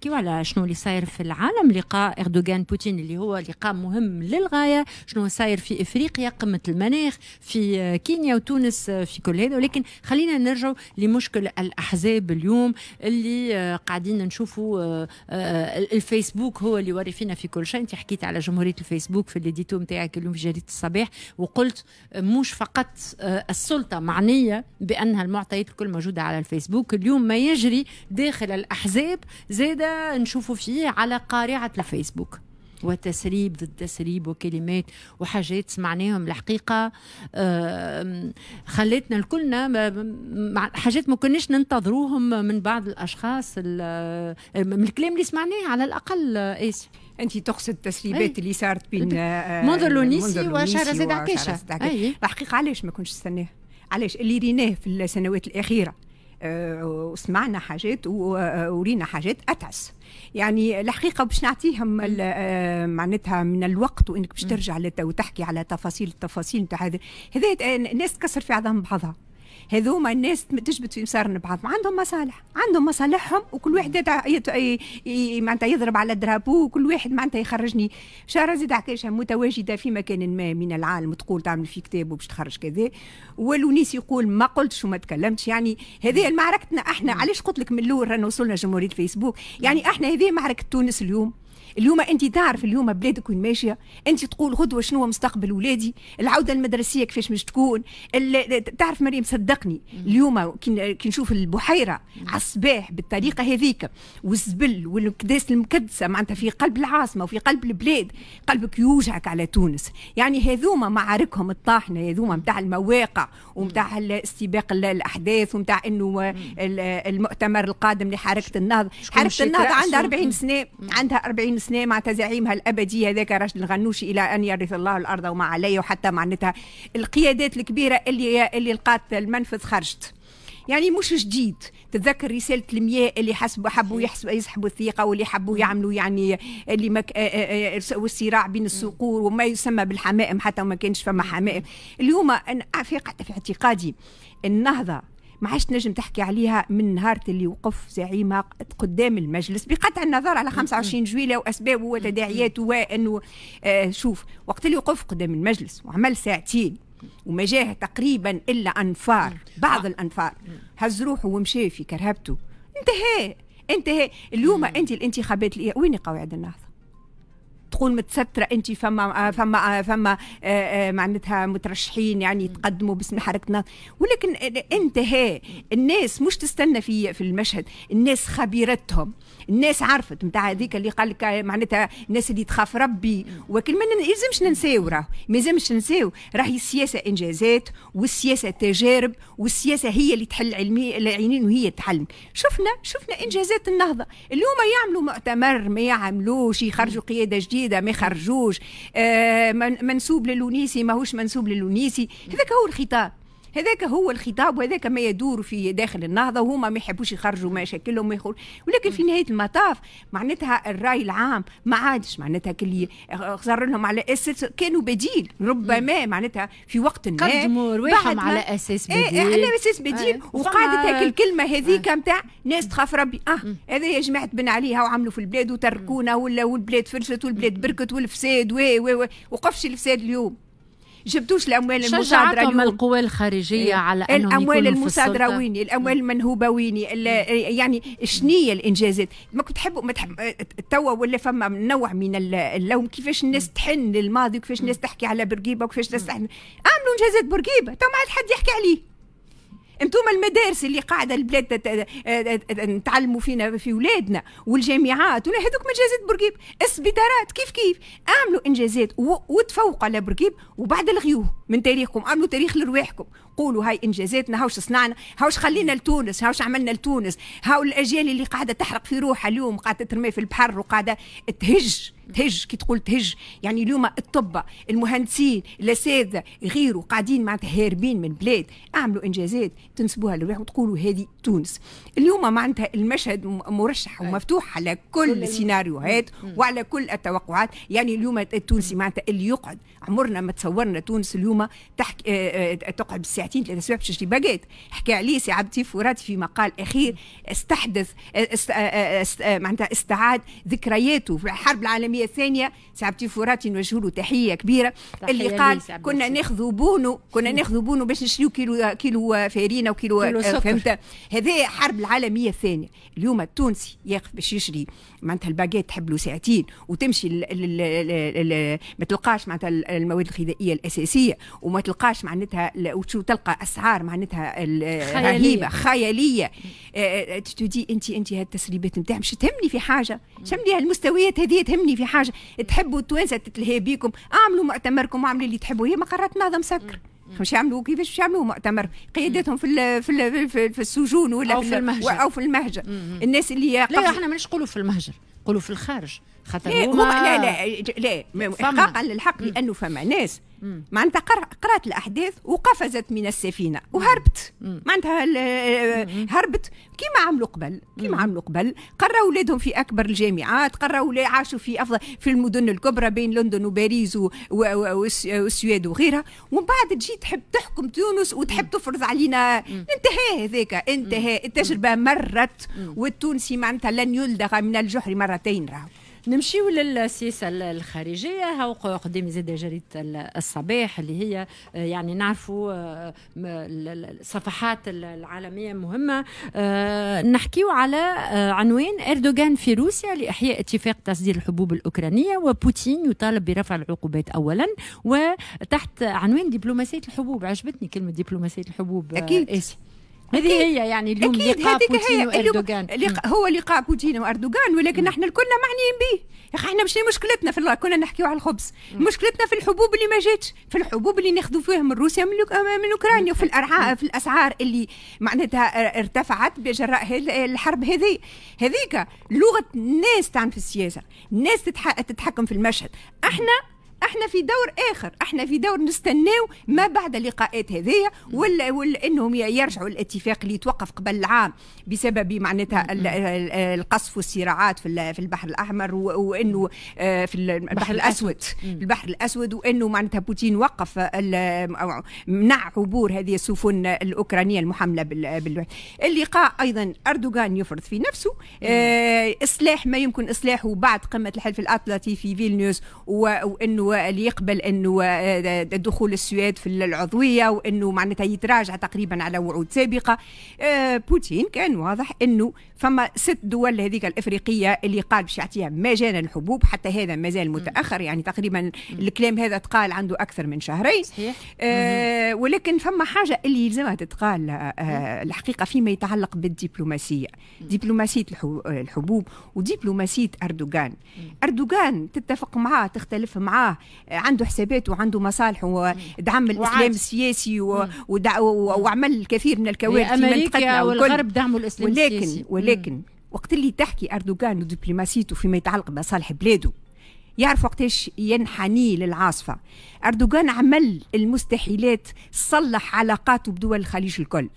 نحكيو على شنو اللي صاير في العالم لقاء اردوغان بوتين اللي هو لقاء مهم للغايه شنو صاير في افريقيا قمه المناخ في كينيا وتونس في كل هذا ولكن خلينا نرجع لمشكل الاحزاب اليوم اللي آه، قاعدين نشوفوا آه، آه، الفيسبوك هو اللي وري فينا في كل شيء انت حكيت على جمهوريه الفيسبوك في الليديتو نتاعك اليوم في جريده الصباح وقلت مش فقط السلطه معنيه بانها المعطيات الكل موجوده على الفيسبوك اليوم ما يجري داخل الاحزاب زاده نشوفوا فيه على قارعة الفيسبوك وتسريب ضد تسريب وكلمات وحاجات سمعناهم الحقيقة خلتنا الكلنا حاجات ما كناش ننتظروهم من بعض الأشخاص من الكلام اللي سمعناه على الأقل آه، آسف انت تقصد التسريبات اللي صارت بين آه، منذر لونيسي زيد عكاشه الحقيقه علاش ما كنتش نستناها علاش اللي ريناه في السنوات الاخيره آه، وسمعنا حاجات آه، ورينا حاجات اتعس يعني الحقيقه باش نعطيهم آه، معناتها من الوقت وانك باش ترجع وتحكي على تفاصيل التفاصيل نتاع هذا هذا الناس تكسر في عظام بعضها هذوما الناس تجبد في مسارن بعض ما عندهم مصالح عندهم مصالحهم وكل واحد معناتها يضرب على درابو وكل واحد معناتها يخرجني شهر زيد عكاشة متواجدة في مكان ما من العالم تقول تعمل في كتاب وباش تخرج كذا والونيس يقول ما قلتش وما تكلمتش يعني هذه معركتنا احنا علاش قلت لك من الاول رانا وصلنا جمهوريه فيسبوك يعني احنا هذه معركه تونس اليوم اليوم انت تعرف اليوم بلادك وين ماشيه انت تقول غدوه شنو مستقبل ولادي العوده المدرسيه كيفاش مش تكون تعرف مريم صدقني اليوم كي نشوف البحيره على الصباح بالطريقه هذيك والزبل والكداس المكدسه معناتها في قلب العاصمه وفي قلب البلاد قلبك يوجعك على تونس يعني هذوما معاركهم الطاحنه هذوما نتاع المواقع ونتاع استباق الاحداث ونتاع انه المؤتمر القادم لحركه النهضه حركه النهضه عندها 40 سنه عندها 40 سنه مع تزعيمها الابديه هذاك راشد الغنوشي الى ان يرث الله الارض وما عليه وحتى معناتها القيادات الكبيره اللي اللي لقات المنفذ خرجت يعني مش جديد تتذكر رساله المياه اللي حسبوا حبوا يحسبوا يسحبوا الثقه واللي حبوا يعملوا يعني اللي مك... آه، آه، آه، والصراع بين الصقور وما يسمى بالحمائم حتى ما كانش فما حمائم اليوم أنا في اعتقادي النهضه ما عادش تنجم تحكي عليها من نهار اللي وقف زعيمها قدام المجلس بقطع النظر على 25 جويلة وأسبابه وتداعياته وأنه آه شوف وقت اللي وقف قدام المجلس وعمل ساعتين وما جاه تقريبا إلا أنفار بعض آه. الأنفار هز روحه ومشى في كرهبته انتهى انتهى اليوم انت الانتخابات وين قواعد النهضه تقول متستره انت فما فما فما آه، آه، معناتها مترشحين يعني تقدموا باسم حركتنا ولكن انتهى الناس مش تستنى في في المشهد الناس خبيرتهم الناس عرفت نتاع هذيك اللي قال لك معناتها الناس اللي تخاف ربي ولكن ما يلزمش ننساو راه ما يلزمش ننساو راهي السياسه انجازات والسياسه تجارب والسياسه هي اللي تحل علمي العينين وهي تحل شفنا شفنا انجازات النهضه اليوم يعملوا مؤتمر ما يعملوش يخرجوا قياده جديده جديده ما يخرجوش آه، منسوب للونيسي ماهوش منسوب للونيسي هذاك هو الخطاب هذاك هو الخطاب وهذاك ما يدور في داخل النهضه وهما ما يحبوش يخرجوا مشاكلهم ما يخرج ولكن في نهايه المطاف معناتها الراي العام ما عادش معناتها كل خسر لهم على اساس كانوا بديل ربما معناتها في وقت ما قدموا رواحهم على اساس بديل إيه،, ايه على اساس بديل ايه وقعدت الكلمه هذيك نتاع آه. ناس تخاف ربي اه هذا يا جماعه بن عليها وعملوا في البلاد وتركونا ولا والبلاد فلست والبلاد بركت والفساد و و وقفش الفساد اليوم جبدوش الاموال المصادره اليوم القوى الخارجيه إيه. على انهم الاموال المصادره ويني الاموال المنهوبه ويني يعني شنية الانجازات ما كنت تحب ما تحب توا ولا فما نوع من اللوم كيفاش الناس تحن للماضي وكيفاش الناس تحكي على برقيبه وكيفاش الناس تحن عملوا انجازات برقيبه تو ما حد يحكي عليه انتم المدارس اللي قاعده البلاد آه، آه، آه، نتعلموا فينا في ولادنا والجامعات ولا هذوك مجازات برقيب السبيدارات كيف كيف اعملوا انجازات وتفوقوا على برقيب وبعد الغيوه من تاريخكم عملوا تاريخ لرواحكم نقولوا هاي انجازاتنا هاوش صنعنا هاوش خلينا لتونس هاوش عملنا لتونس هاو الاجيال اللي قاعده تحرق في روحها اليوم قاعده ترمي في البحر وقاعده تهج تهج كي تقول تهج يعني اليوم الطب المهندسين الاساتذه غيره قاعدين معناتها هاربين من بلاد اعملوا انجازات تنسبوها للريح وتقولوا هذه تونس اليوم معناتها المشهد مرشح ومفتوح على كل السيناريوهات وعلى كل التوقعات يعني اليوم التونسي معناتها اللي يقعد عمرنا ما تصورنا تونس اليوم تحكي آه، آه، تقعد بالساعه ساعتين ثلاثة سوايع باش تشري باجيت حكى عليه سي عبد فرات في مقال أخير استحدث معناتها استعاد ذكرياته في الحرب العالمية الثانية سي عبد فرات نوجه له تحية كبيرة اللي قال كنا ناخذوا بونو كنا ناخذوا بونو باش نشريو كيلو كيلو فارينة وكيلو فهمت هذا حرب العالمية الثانية اليوم التونسي يقف باش يشري معناتها الباجيت تحب له ساعتين وتمشي ما تلقاش معناتها المواد الغذائية الأساسية وما تلقاش معناتها وتشوف تلقى اسعار معناتها رهيبه خياليه آه، آه، آه، تجي انت انت هالتسريبات نتاع مش تهمني في حاجه شملي هالمستويات هذه تهمني في حاجه تحبوا التوانسه تتلهي بيكم اعملوا مؤتمركم اعملوا اللي تحبوا هي مقرات نظم سكر مش يعملوا كيفاش يعملوا مؤتمر قيادتهم في في في, في السجون ولا أو في, في المهجر او في المهجر الناس اللي لا احنا ما نقولوا في المهجر نقولوا في الخارج خاطر لا هما لا لا لا حقا للحق لانه فما ناس معناتها قرات الاحداث وقفزت من السفينه وهربت معناتها هربت كيما عملوا قبل كيما عملوا قبل قروا اولادهم في اكبر الجامعات قروا ولا عاشوا في افضل في المدن الكبرى بين لندن وباريس والسويد وغيرها ومن بعد تجي تحب تحكم تونس وتحب تفرض علينا انتهى هذاك انتهى التجربه مرت والتونسي معناتها لن يلدغ من الجحر مرتين راهو نمشيو للسياسه الخارجيه هاو قدامي زاد جريده الصباح اللي هي آه، يعني نعرفوا آه، الصفحات العالميه مهمه آه، نحكيو على عنوان اردوغان في روسيا لاحياء اتفاق تصدير الحبوب الاوكرانيه وبوتين يطالب برفع العقوبات اولا وتحت عنوان دبلوماسيه الحبوب عجبتني كلمه دبلوماسيه الحبوب اكيد هذه هي يعني اليوم لقاء بوتين واردوغان لق... هو لقاء بوتين واردوغان ولكن احنا الكلنا معنيين به يا اخي احنا مش مشكلتنا في الله كنا نحكيو على الخبز مم. مشكلتنا في الحبوب اللي ما جاتش في الحبوب اللي ناخذوا فيها من روسيا من, من اوكرانيا وفي الارعاء في الاسعار اللي معناتها ارتفعت بجراء الحرب هذه هذيك لغه الناس في السياسه الناس تتحكم في المشهد احنا احنا في دور اخر احنا في دور نستناو ما بعد اللقاءات هذيا ولا, ولا انهم يرجعوا الاتفاق اللي توقف قبل العام بسبب معناتها القصف والصراعات في البحر الاحمر وانه آه، في البحر الاسود البحر الاسود وانه معناتها بوتين وقف منع عبور هذه السفن الاوكرانيه المحمله بال اللقاء ايضا اردوغان يفرض في نفسه آه، اصلاح ما يمكن اصلاحه بعد قمه الحلف الاطلسي في فيلنيوس وانه اللي يقبل انه آه، دخول السويد في العضويه وانه معناتها يتراجع تقريبا على وعود سابقه آه، بوتين كان واضح انه فما ست دول هذيك الافريقيه اللي قال باش يعطيها مجانا الحبوب حتى هذا مازال متاخر يعني تقريبا الكلام هذا تقال عنده اكثر من شهرين صحيح. آه ولكن فما حاجه اللي يلزمها تتقال آه الحقيقه فيما يتعلق بالدبلوماسيه دبلوماسيه الحبوب ودبلوماسيه اردوغان اردوغان تتفق معاه تختلف معاه آه، عنده حسابات وعنده مصالح ودعم الاسلام السياسي ودع... وعمل الكثير من الكوارث في منطقتنا والغرب دعموا الاسلام ولكن السياسي ولكن ولكن وقت اللي تحكي اردوغان ودبلوماسيته فيما يتعلق بمصالح بلاده يعرف وقتاش ينحني للعاصفة أردوغان عمل المستحيلات صلح علاقاته بدول الخليج الكل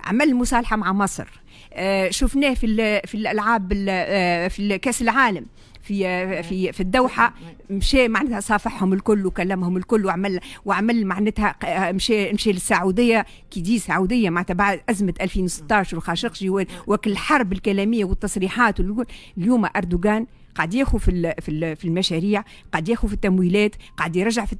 عمل مصالحة مع مصر آه، شفناه في في الألعاب آه، في كأس العالم في في في الدوحه مشى معناتها صافحهم الكل وكلمهم الكل وعمل وعمل معناتها مشى مشى للسعوديه كي دي السعوديه معناتها بعد ازمه 2016 والخاشقجي وكل الحرب الكلاميه والتصريحات اليوم اردوغان قاعد ياخذ في في المشاريع قاعد ياخذ في التمويلات قاعد يرجع في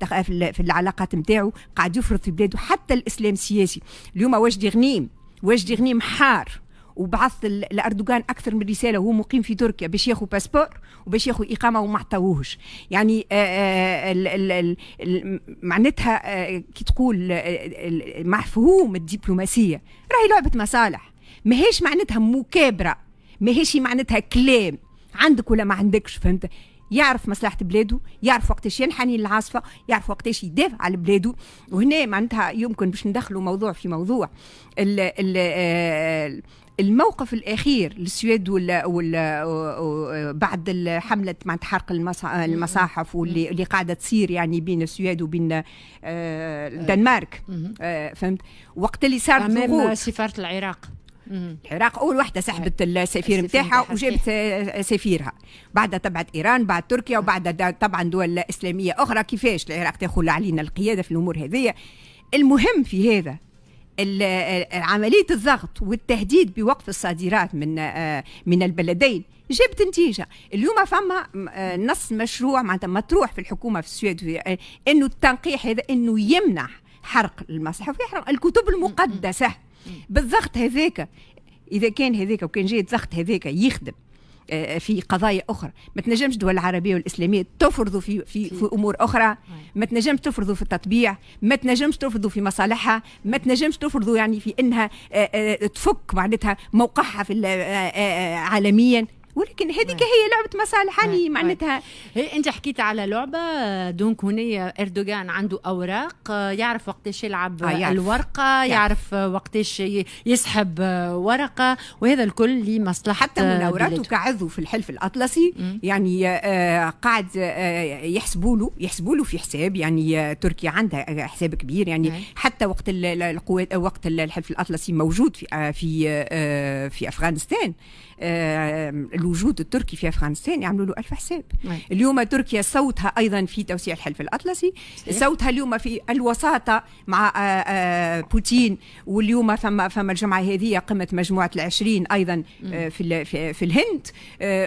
في العلاقات نتاعو قاعد يفرض في بلاده حتى الاسلام السياسي اليوم واجدي غنيم واجدي غنيم حار وبعث لاردوغان اكثر من رساله وهو مقيم في تركيا باش ياخذ باسبور وباش ياخذ اقامه وما عطاوهوش يعني آه، آه، معناتها آه، كي تقول مفهوم الدبلوماسيه راهي لعبه مصالح ماهيش معناتها مكابره ماهيش معناتها كلام عندك ولا ما عندكش فهمت يعرف مصلحه بلاده يعرف وقتاش ينحني للعاصفه يعرف وقتاش يدافع على بلاده وهنا معناتها يمكن باش ندخلوا موضوع في موضوع ال ال الموقف الاخير للسويد ولا ولا بعد حمله مع حرق المصاحف واللي اللي قاعده تصير يعني بين السويد وبين آه، آه، الدنمارك آه، فهمت وقت اللي صار امام سفاره العراق العراق اول واحده سحبت السفير نتاعها وجابت سفيرها بعدها تبعت ايران بعد تركيا وبعدها طبعا دول اسلاميه اخرى كيفاش العراق تاخذ علينا القياده في الامور هذه المهم في هذا عمليه الضغط والتهديد بوقف الصادرات من آه، من البلدين جابت نتيجه اليوم فما آه، نص مشروع معناتها مطروح في الحكومه في السويد آه، انه التنقيح هذا انه يمنع حرق المصحف ويحرق الكتب المقدسه بالضغط هذاك اذا كان هذاك وكان جاي الضغط هذاك يخدم آه، آه، في قضايا اخرى ما تنجمش الدول العربيه والاسلاميه تفرضوا في في, في امور اخرى أيوة. ما تنجمش تفرضوا في التطبيع ما تنجمش تفرضوا في مصالحها ما تنجمش تفرضوا يعني في انها آه، تفك معناتها موقعها في عالميا ولكن هذيك هي لعبه مصالح هاني معناتها هي انت حكيت على لعبه دونك هنا اردوغان عنده اوراق يعرف وقتاش يلعب آه يعرف. الورقه يعرف, وقتاش يسحب ورقه وهذا الكل لمصلحه حتى مناوراته كعضو في الحلف الاطلسي يعني آه، آه، قاعد آه، يحسبوا له يحسبوا له في حساب يعني تركيا عندها حساب كبير يعني حتى وقت القوات وقت الحلف الاطلسي موجود في في في افغانستان آه، الوجود التركي في افغانستان يعملوا له الف حساب نعم. اليوم تركيا صوتها ايضا في توسيع الحلف الاطلسي صوتها اليوم في الوساطه مع آه، آه، بوتين واليوم فما فما الجمعه هذه قمه مجموعه العشرين ايضا في في الهند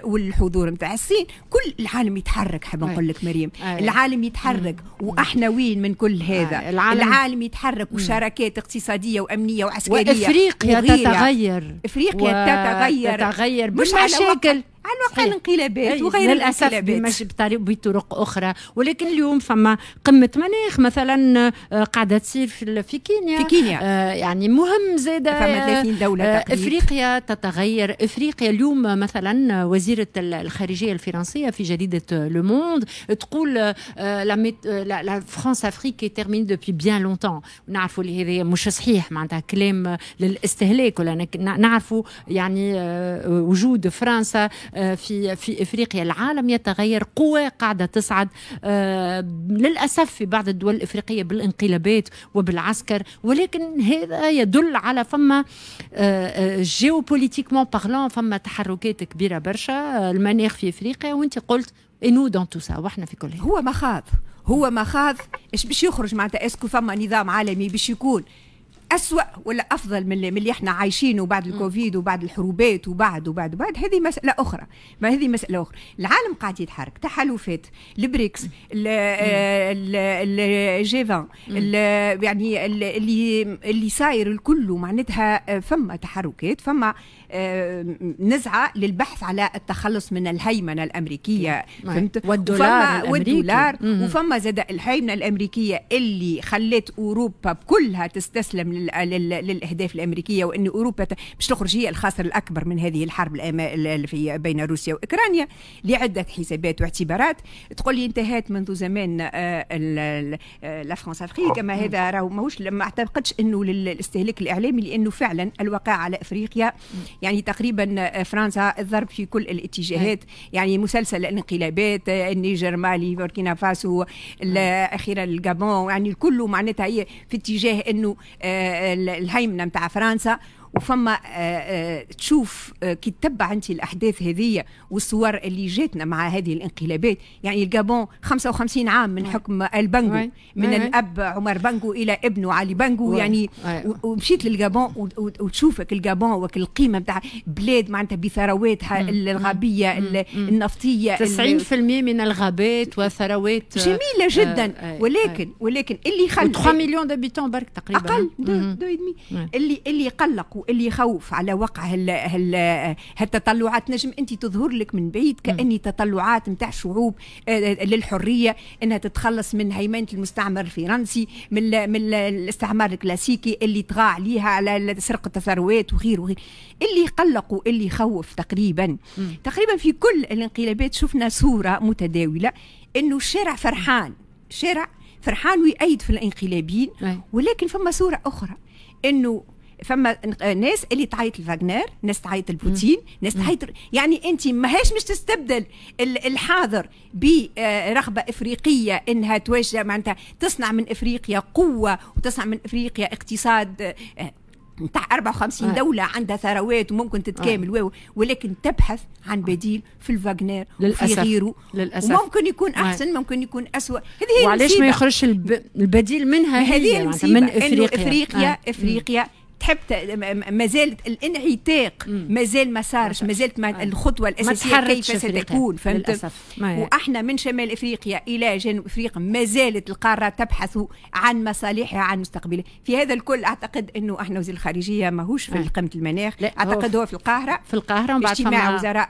والحضور نتاع الصين كل العالم يتحرك حاب نقول لك مريم العالم يتحرك واحنا وين من كل هذا العالم, العالم يتحرك وشراكات اقتصاديه وامنيه وعسكريه وافريقيا تتغير افريقيا و... تتغير غير مش مشاكل عن واقع الانقلابات طيب، وغير الانقلابات بطرق اخرى ولكن اليوم فما قمه مناخ مثلا آه، قاعده تصير في كينيا في كينيا آه يعني مهم زاد فما 30 آه، دوله آه افريقيا تتغير افريقيا اليوم مثلا وزيره الخارجيه الفرنسيه في جريده لو موند تقول لا فرانس افريك تيرمين دوبي بيان لونتون نعرفوا اللي هذا مش صحيح معناتها كلام للاستهلاك ولا نعرفوا يعني آه، وجود فرنسا آه، في في افريقيا العالم يتغير قوى قاعده تصعد آه، للاسف في بعض الدول الافريقيه بالانقلابات وبالعسكر ولكن هذا يدل على فما جيوبوليتيكمون آه، بارلون فما تحركات كبيره برشا المناخ في افريقيا وانت قلت انو دون تو سا واحنا في كل هو ما هو ما اش باش يخرج معناتها اسكو فما نظام عالمي باش يكون أسوأ ولا أفضل من اللي, من اللي احنا عايشينه بعد الكوفيد وبعد الحروبات وبعد وبعد وبعد هذه مسألة أخرى ما هذه مسألة أخرى العالم قاعد يتحرك تحالفات البريكس الجي 20 يعني اللي اللي صاير الكل معناتها آه، فما تحركات فما آه، نزعة للبحث على التخلص من الهيمنة الأمريكية فهمت والدولار والدولار وفما زاد الهيمنة الأمريكية اللي خلت أوروبا كلها تستسلم للاهداف الامريكيه وان اوروبا باش تخرج هي الخاسر الاكبر من هذه الحرب في بين روسيا واوكرانيا لعده حسابات واعتبارات تقول لي انتهت منذ زمان آه، لا فرنسا افريك كما هذا راهو ماهوش ما اعتقدش انه للاستهلاك الاعلامي لانه فعلا الواقع على افريقيا يعني تقريبا آه، فرنسا الضرب في كل الاتجاهات يعني مسلسل الانقلابات آه، النيجر مالي بوركينا فاسو اخيرا الجابون يعني الكل معناتها هي في اتجاه انه الهيمنه متاع فرنسا وفما آه، آه، تشوف آه، كي تتبع انت الاحداث هذه والصور اللي جاتنا مع هذه الانقلابات يعني الجابون 55 عام من حكم البنغو من الاب عمر بنغو الى ابنه علي بنغو يعني ومشيت للجابون وتشوفك الجابون والقيمه نتاع بلاد معناتها بثرواتها الغابيه النفطيه 90% من الغابات وثروات جميله جدا ولكن ولكن اللي خلى 3 مليون دابيتون برك تقريبا اقل 2.5 اللي اللي قلق اللي يخوف على وقع هال هال هالتطلعات نجم انت تظهر لك من بعيد كاني تطلعات نتاع شعوب آه، آه، للحريه انها تتخلص من هيمنه المستعمر الفرنسي من من الاستعمار الكلاسيكي اللي طغى عليها على سرقه الثروات وغيره وغير اللي قلق واللي يخوف تقريبا تقريبا في كل الانقلابات شفنا صوره متداوله انه الشارع فرحان شارع فرحان ويأيد في الانقلابيين ولكن فما صوره اخرى انه فما آه، ناس اللي تعيط لفاغنر ناس تعيط لبوتين ناس تعيط يعني انت ماهيش مش تستبدل الحاضر برغبه افريقيه انها توجه معناتها تصنع من افريقيا قوه وتصنع من افريقيا اقتصاد آه، نتاع 54 آه. دولة عندها ثروات وممكن تتكامل آه. ولكن تبحث عن آه. بديل في الفاغنير للأسف. في غيره للأسف وممكن يكون أحسن آه. ممكن يكون أسوأ هذه هي وعلاش ما يخرجش الب... البديل منها هذه من إفريقيا إفريقيا, آه. إفريقيا تحب ما زالت الانعتاق ما زال ما صارش ما زالت أيوة. الخطوه الاساسيه كيف ستكون فهمت واحنا من شمال افريقيا الى جنوب افريقيا ما زالت القاره تبحث عن مصالحها عن مستقبلها في هذا الكل اعتقد انه احنا وزير الخارجيه ماهوش في قمه المناخ اعتقد هو في القاهره في القاهره ومن بعد اجتماع وزراء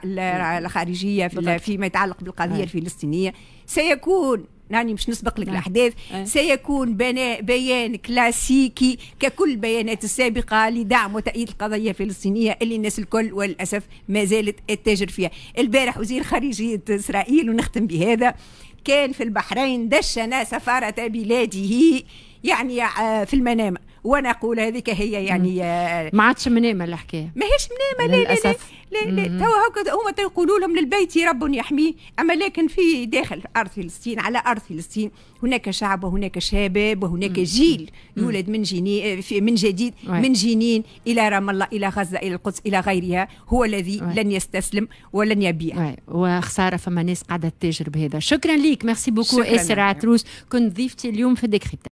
الخارجيه في فيما يتعلق بالقضيه الفلسطينيه سيكون يعني مش نسبق لك نعم. الاحداث إيه. سيكون بناء بيان كلاسيكي ككل البيانات السابقه لدعم وتأييد القضيه الفلسطينيه اللي الناس الكل وللاسف ما زالت تتاجر فيها البارح وزير خارجيه اسرائيل ونختم بهذا كان في البحرين دشن سفاره بلاده يعني آه، في المنامه وانا اقول هذيك هي يعني آه، ما عادش منامه الحكايه ماهيش منامه لا لا لا لا توا هكذا هما تنقولوا لهم للبيت رب يحميه اما لكن في داخل ارض فلسطين على ارض فلسطين هناك شعب وهناك شباب وهناك جيل يولد من جنين آه، من جديد من جنين الى رام الله الى غزه الى القدس الى غيرها هو الذي لن يستسلم ولن يبيع وخساره فما ناس قاعده تتاجر بهذا شكرا ليك ميرسي بوكو اسر عتروس كنت ضيفتي اليوم في ديكريبت